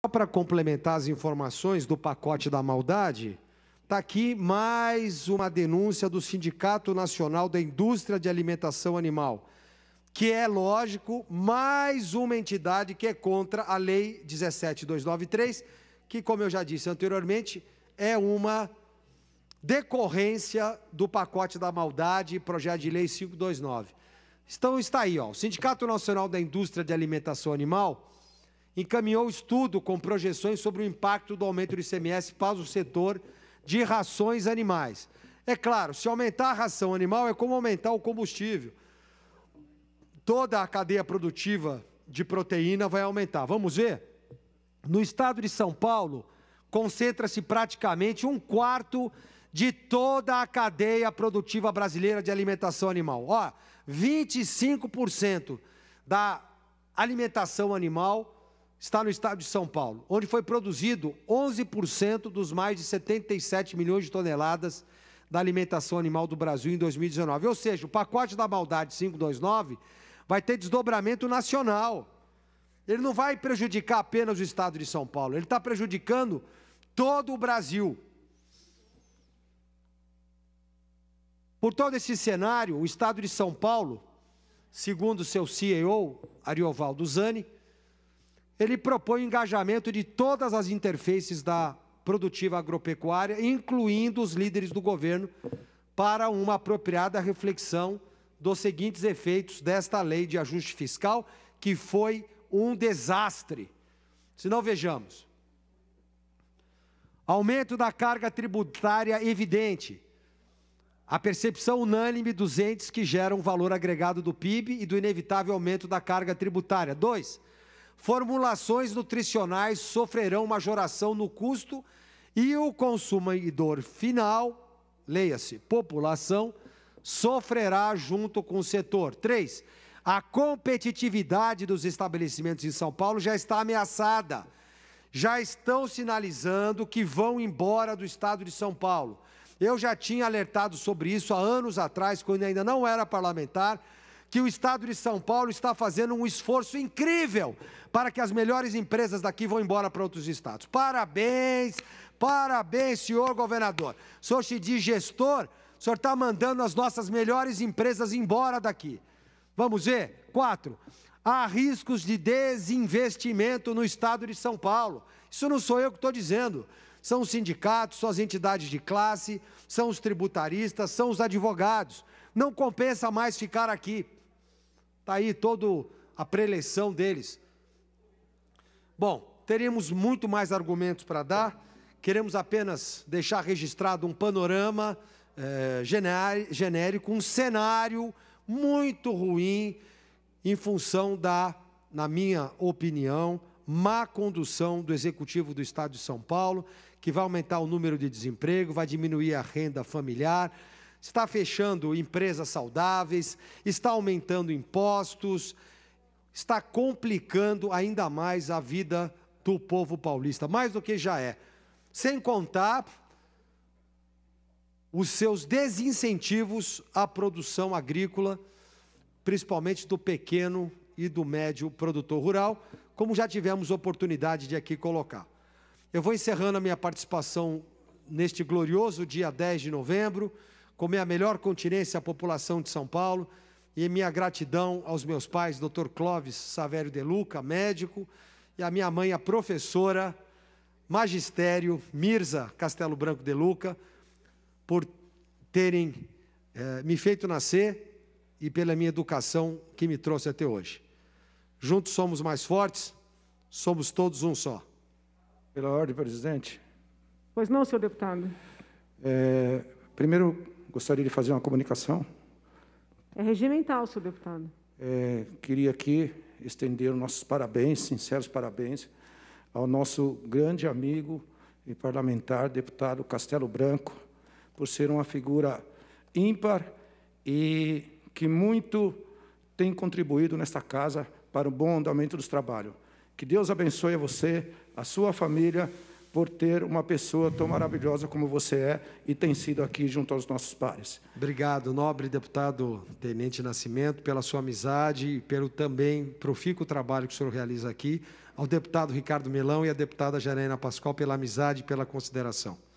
Só para complementar as informações do pacote da maldade, está aqui mais uma denúncia do Sindicato Nacional da Indústria de Alimentação Animal, que é, lógico, mais uma entidade que é contra a Lei 17293, que, como eu já disse anteriormente, é uma decorrência do pacote da maldade, projeto de lei 529. Então está aí, ó, o Sindicato Nacional da Indústria de Alimentação Animal encaminhou estudo com projeções sobre o impacto do aumento do ICMS para o setor de rações animais. É claro, se aumentar a ração animal é como aumentar o combustível. Toda a cadeia produtiva de proteína vai aumentar. Vamos ver? No estado de São Paulo, concentra-se praticamente um quarto de toda a cadeia produtiva brasileira de alimentação animal. Ó, 25% da alimentação animal está no estado de São Paulo, onde foi produzido 11% dos mais de 77 milhões de toneladas da alimentação animal do Brasil em 2019. Ou seja, o pacote da maldade 529 vai ter desdobramento nacional. Ele não vai prejudicar apenas o estado de São Paulo, ele está prejudicando todo o Brasil. Por todo esse cenário, o estado de São Paulo, segundo seu CEO, Ariovaldo Zani, ele propõe o engajamento de todas as interfaces da produtiva agropecuária, incluindo os líderes do governo, para uma apropriada reflexão dos seguintes efeitos desta lei de ajuste fiscal, que foi um desastre. Se não vejamos. Aumento da carga tributária evidente. A percepção unânime dos entes que geram valor agregado do PIB e do inevitável aumento da carga tributária. Dois, formulações nutricionais sofrerão majoração no custo e o consumidor final, leia-se, população, sofrerá junto com o setor. três. A competitividade dos estabelecimentos em São Paulo já está ameaçada. Já estão sinalizando que vão embora do estado de São Paulo. Eu já tinha alertado sobre isso há anos atrás, quando ainda não era parlamentar, que o estado de São Paulo está fazendo um esforço incrível para que as melhores empresas daqui vão embora para outros estados. Parabéns, parabéns, senhor governador. Se eu se diz gestor, o senhor está mandando as nossas melhores empresas embora daqui. Vamos ver? Quatro. Há riscos de desinvestimento no estado de São Paulo. Isso não sou eu que estou dizendo são os sindicatos, são as entidades de classe, são os tributaristas, são os advogados. Não compensa mais ficar aqui. Está aí toda a preleição deles. Bom, teríamos muito mais argumentos para dar. Queremos apenas deixar registrado um panorama eh, genérico, um cenário muito ruim em função da, na minha opinião, má condução do executivo do Estado de São Paulo, que vai aumentar o número de desemprego, vai diminuir a renda familiar está fechando empresas saudáveis, está aumentando impostos, está complicando ainda mais a vida do povo paulista, mais do que já é. Sem contar os seus desincentivos à produção agrícola, principalmente do pequeno e do médio produtor rural, como já tivemos oportunidade de aqui colocar. Eu vou encerrando a minha participação neste glorioso dia 10 de novembro como é a melhor continência à população de São Paulo. E minha gratidão aos meus pais, Dr. Clóvis Savério De Luca, médico, e a minha mãe, a professora magistério Mirza Castelo Branco De Luca, por terem eh, me feito nascer e pela minha educação que me trouxe até hoje. Juntos somos mais fortes, somos todos um só. Pela ordem, presidente. Pois não, senhor deputado. É, primeiro, gostaria de fazer uma comunicação. É regimental, senhor deputado. É, queria aqui estender nossos parabéns, sinceros parabéns, ao nosso grande amigo e parlamentar, deputado Castelo Branco, por ser uma figura ímpar e que muito tem contribuído nesta casa para o bom andamento dos trabalhos. Que Deus abençoe a você, a sua família por ter uma pessoa tão maravilhosa como você é e tem sido aqui junto aos nossos pares. Obrigado, nobre deputado Tenente Nascimento, pela sua amizade e pelo também profícuo trabalho que o senhor realiza aqui, ao deputado Ricardo Melão e à deputada Janaina Pascoal pela amizade e pela consideração.